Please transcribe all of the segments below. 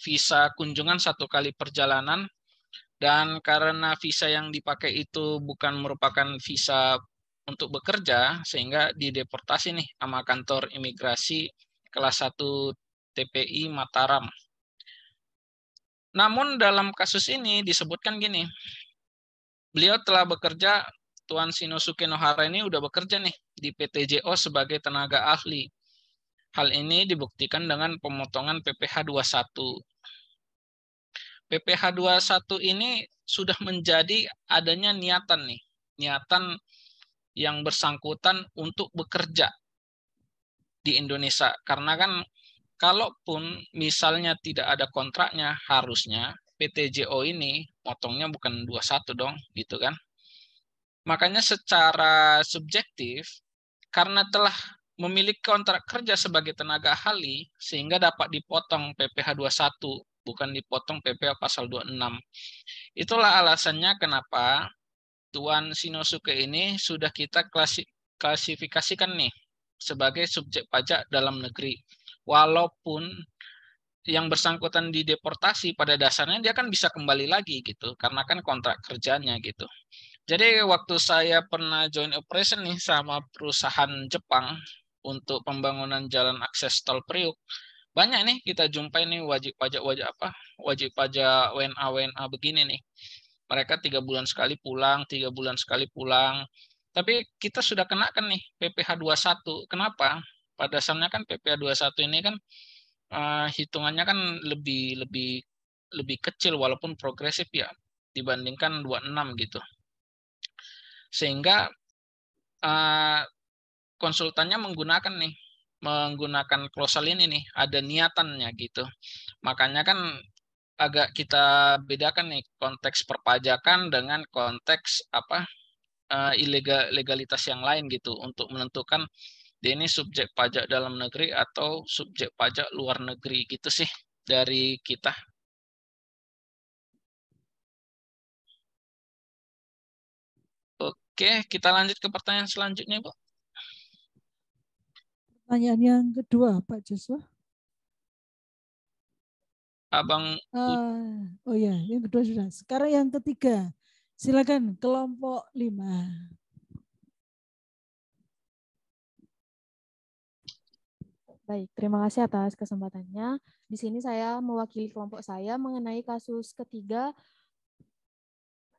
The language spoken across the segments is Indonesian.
visa kunjungan satu kali perjalanan dan karena visa yang dipakai itu bukan merupakan visa untuk bekerja sehingga dideportasi nih sama kantor imigrasi kelas 1 TPI Mataram. Namun dalam kasus ini disebutkan gini, beliau telah bekerja Tuan Shinosuke Nohara ini udah bekerja nih di PTJO sebagai tenaga ahli Hal ini dibuktikan dengan pemotongan PPh 21. PPh 21 ini sudah menjadi adanya niatan nih, niatan yang bersangkutan untuk bekerja di Indonesia. Karena kan kalaupun misalnya tidak ada kontraknya, harusnya PTJO ini potongnya bukan 21 dong, gitu kan. Makanya secara subjektif, karena telah memiliki kontrak kerja sebagai tenaga ahli sehingga dapat dipotong PPh 21 bukan dipotong PPh pasal 26. Itulah alasannya kenapa Tuan Sinosuke ini sudah kita klasifikasikan nih sebagai subjek pajak dalam negeri. Walaupun yang bersangkutan di deportasi pada dasarnya dia kan bisa kembali lagi gitu karena kan kontrak kerjanya gitu. Jadi waktu saya pernah join operation nih sama perusahaan Jepang untuk pembangunan jalan akses tol Priuk banyak nih kita jumpai nih wajib pajak wajib apa wajib pajak WNA WNA begini nih mereka tiga bulan sekali pulang tiga bulan sekali pulang tapi kita sudah kenakan nih PPh 21 kenapa pada dasarnya kan PPh 21 ini kan uh, hitungannya kan lebih lebih lebih kecil walaupun progresif ya dibandingkan 26 gitu sehingga uh, konsultannya menggunakan nih menggunakan klausul ini nih ada niatannya gitu makanya kan agak kita bedakan nih konteks perpajakan dengan konteks apa ilegalitas eh, ilegal legalitas yang lain gitu untuk menentukan dia ini subjek pajak dalam negeri atau subjek pajak luar negeri gitu sih dari kita. Oke, kita lanjut ke pertanyaan selanjutnya, Bu. Pertanyaan yang kedua, Pak Joshua. Abang. Uh, oh ya, yang kedua sudah. Sekarang yang ketiga. Silakan kelompok lima. Baik, terima kasih atas kesempatannya. Di sini saya mewakili kelompok saya mengenai kasus ketiga.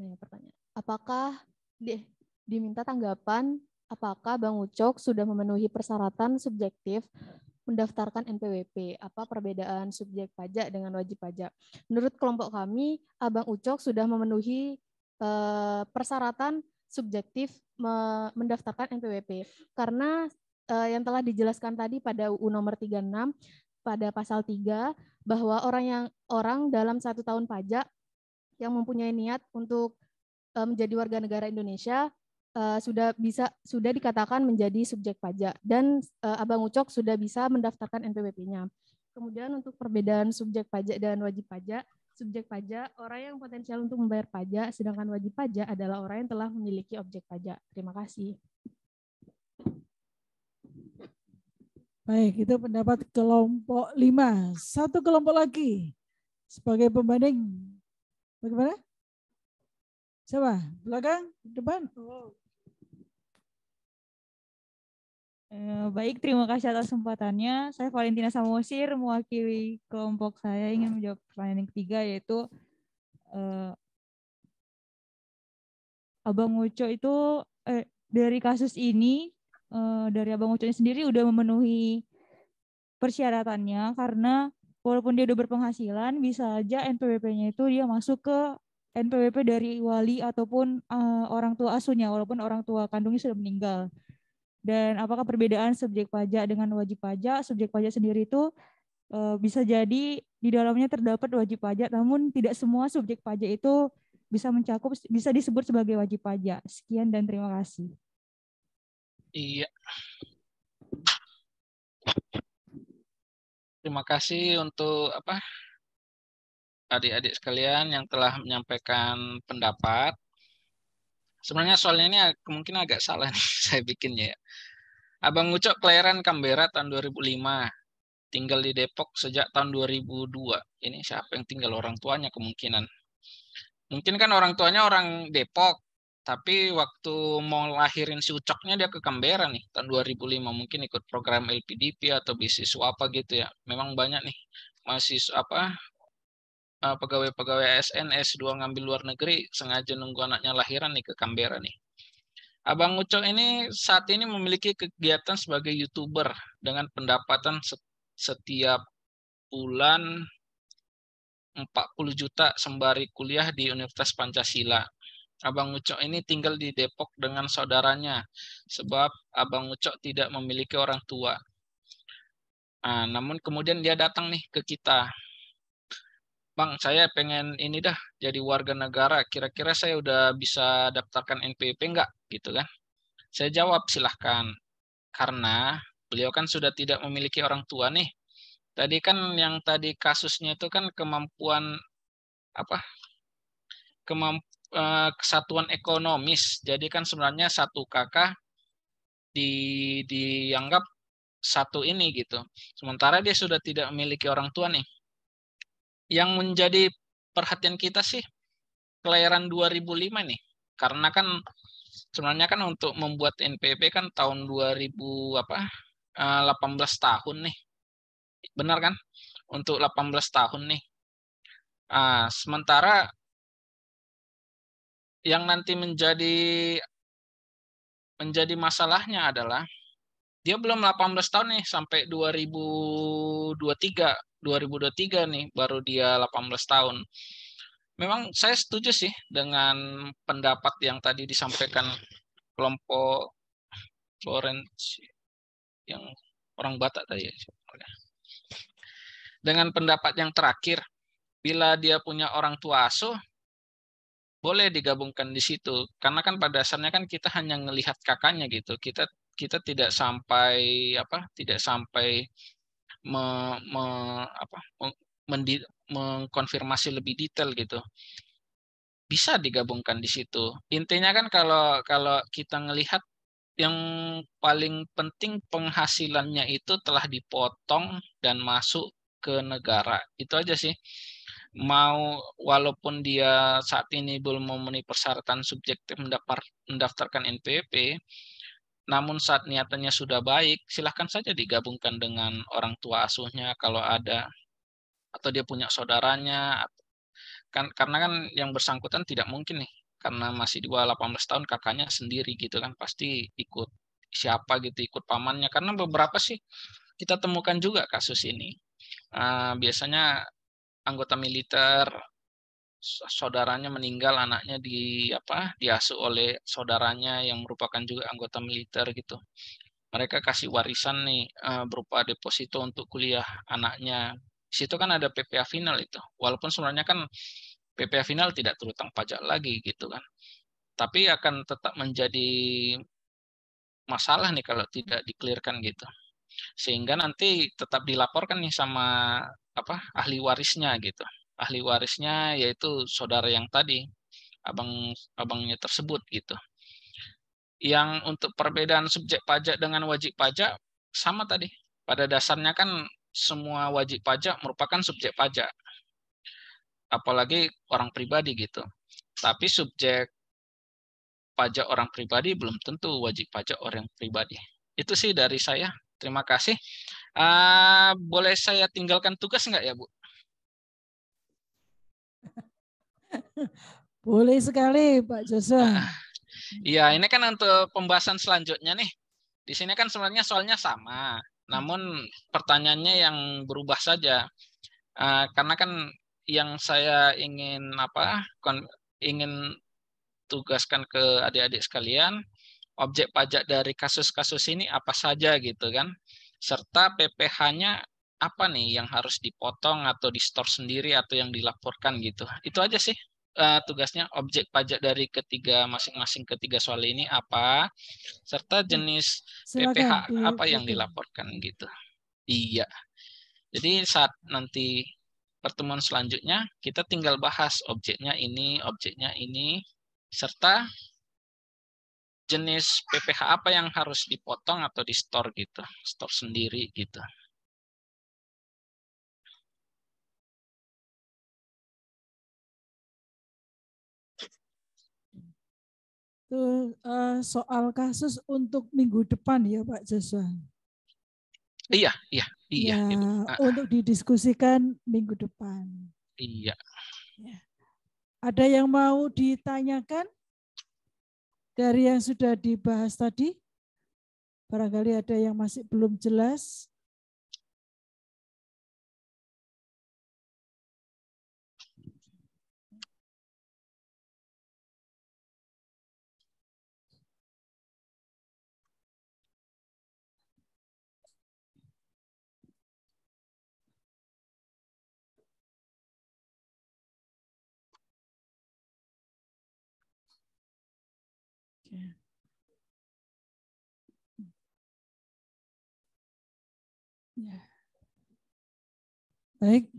Nah, pertanyaan. Apakah di, diminta tanggapan Apakah Bang Ucok sudah memenuhi persyaratan subjektif mendaftarkan NPWP? Apa perbedaan subjek pajak dengan wajib pajak? Menurut kelompok kami, Abang Ucok sudah memenuhi eh, persyaratan subjektif mendaftarkan NPWP karena eh, yang telah dijelaskan tadi pada UU nomor 36 pada pasal 3 bahwa orang yang orang dalam satu tahun pajak yang mempunyai niat untuk eh, menjadi warga negara Indonesia uh, sudah bisa sudah dikatakan menjadi subjek pajak dan uh, Abang Ucok sudah bisa mendaftarkan NPWP-nya. Kemudian untuk perbedaan subjek pajak dan wajib pajak, subjek pajak orang yang potensial untuk membayar pajak, sedangkan wajib pajak adalah orang yang telah memiliki objek pajak. Terima kasih. Baik, itu pendapat kelompok lima. Satu kelompok lagi sebagai pembanding. Bagaimana? Siapa? Belakang? Depan? Oh. Eh, baik, terima kasih atas kesempatannya. Saya Valentina Samosir, mewakili kelompok saya ingin menjawab pertanyaan yang ketiga, yaitu eh, Abang Uco itu eh, dari kasus ini, eh, dari Abang Uco sendiri udah memenuhi persyaratannya, karena walaupun dia udah berpenghasilan, bisa aja NPWP-nya itu dia masuk ke NPWP dari wali ataupun uh, orang tua asuhnya, walaupun orang tua kandungnya sudah meninggal. Dan apakah perbedaan subjek pajak dengan wajib pajak? Subjek pajak sendiri itu e, bisa jadi di dalamnya terdapat wajib pajak, namun tidak semua subjek pajak itu bisa mencakup, bisa disebut sebagai wajib pajak. Sekian dan terima kasih. Iya. Terima kasih untuk apa adik-adik sekalian yang telah menyampaikan pendapat sebenarnya soalnya ini mungkin agak salah nih saya bikinnya ya. Abang Ucok kelahiran Kambera tahun 2005. Tinggal di Depok sejak tahun 2002. Ini siapa yang tinggal orang tuanya kemungkinan. Mungkin kan orang tuanya orang Depok. Tapi waktu mau lahirin si Ucoknya dia ke Kambera nih. Tahun 2005 mungkin ikut program LPDP atau bisnis apa gitu ya. Memang banyak nih. Masih apa eh, pegawai-pegawai ASN S2 ngambil luar negeri sengaja nunggu anaknya lahiran nih ke Kambera nih. Abang Uco ini saat ini memiliki kegiatan sebagai YouTuber dengan pendapatan setiap bulan 40 juta sembari kuliah di Universitas Pancasila. Abang Ucok ini tinggal di Depok dengan saudaranya sebab Abang Ucok tidak memiliki orang tua. Nah, namun kemudian dia datang nih ke kita. Bang, saya pengen ini dah jadi warga negara. Kira-kira saya udah bisa daftarkan NPP enggak? gitu kan. Saya jawab silahkan. Karena beliau kan sudah tidak memiliki orang tua nih. Tadi kan yang tadi kasusnya itu kan kemampuan apa? Kemamp eh, kesatuan ekonomis. Jadi kan sebenarnya satu kakak di dianggap satu ini gitu. Sementara dia sudah tidak memiliki orang tua nih. Yang menjadi perhatian kita sih kelahiran 2005 nih. Karena kan sebenarnya kan untuk membuat NPP kan tahun 2000 apa 18 eh, tahun nih. Benar kan? Untuk 18 tahun nih. Nah, sementara yang nanti menjadi menjadi masalahnya adalah dia belum 18 tahun nih sampai 2023, 2023 nih baru dia 18 tahun memang saya setuju sih dengan pendapat yang tadi disampaikan kelompok Florence yang orang Batak tadi ya, Dengan pendapat yang terakhir, bila dia punya orang tua asuh, boleh digabungkan di situ. Karena kan pada dasarnya kan kita hanya melihat kakaknya gitu. Kita kita tidak sampai apa? Tidak sampai me, me, apa, mengkonfirmasi lebih detail gitu bisa digabungkan di situ intinya kan kalau kalau kita melihat yang paling penting penghasilannya itu telah dipotong dan masuk ke negara itu aja sih mau walaupun dia saat ini belum memenuhi persyaratan subjektif mendaftar, mendaftarkan NPWP namun saat niatannya sudah baik silahkan saja digabungkan dengan orang tua asuhnya kalau ada atau dia punya saudaranya kan karena kan yang bersangkutan tidak mungkin nih karena masih di bawah 18 tahun kakaknya sendiri gitu kan pasti ikut siapa gitu ikut pamannya karena beberapa sih kita temukan juga kasus ini ah, biasanya anggota militer saudaranya meninggal anaknya di apa diasuh oleh saudaranya yang merupakan juga anggota militer gitu mereka kasih warisan nih ah, berupa deposito untuk kuliah anaknya situ kan ada PPA final itu. Walaupun sebenarnya kan PPA final tidak terutang pajak lagi gitu kan. Tapi akan tetap menjadi masalah nih kalau tidak dikelirkan gitu. Sehingga nanti tetap dilaporkan nih sama apa ahli warisnya gitu. Ahli warisnya yaitu saudara yang tadi, abang abangnya tersebut gitu. Yang untuk perbedaan subjek pajak dengan wajib pajak sama tadi. Pada dasarnya kan semua wajib pajak merupakan subjek pajak. Apalagi orang pribadi gitu. Tapi subjek pajak orang pribadi belum tentu wajib pajak orang pribadi. Itu sih dari saya. Terima kasih. Uh, boleh saya tinggalkan tugas nggak ya, Bu? Boleh sekali, Pak Joshua. Ah, iya, uh, ini kan untuk pembahasan selanjutnya nih. Di sini kan sebenarnya soalnya sama. Namun pertanyaannya yang berubah saja, uh, karena kan yang saya ingin apa kon, ingin tugaskan ke adik-adik sekalian, objek pajak dari kasus-kasus ini apa saja gitu kan, serta PPh-nya apa nih yang harus dipotong atau di store sendiri atau yang dilaporkan gitu. Itu aja sih uh, tugasnya objek pajak dari ketiga masing-masing ketiga soal ini apa serta hmm, jenis Silakan, PPH apa yang dilaporkan gitu. Iya. Jadi saat nanti pertemuan selanjutnya kita tinggal bahas objeknya ini, objeknya ini serta jenis PPH apa yang harus dipotong atau di store gitu, store sendiri gitu. itu uh, soal kasus untuk minggu depan ya Pak Joshua. Iya, iya, iya. Ya, Ibu. Ah, ah. Untuk didiskusikan minggu depan. Iya. Ya. Ada yang mau ditanyakan dari yang sudah dibahas tadi? Barangkali ada yang masih belum jelas. Ya. Baik.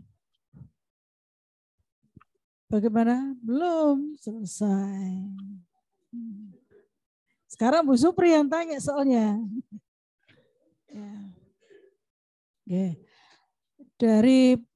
Bagaimana? Belum selesai. Sekarang Bu Supri yang tanya soalnya. Ya. Oke. Dari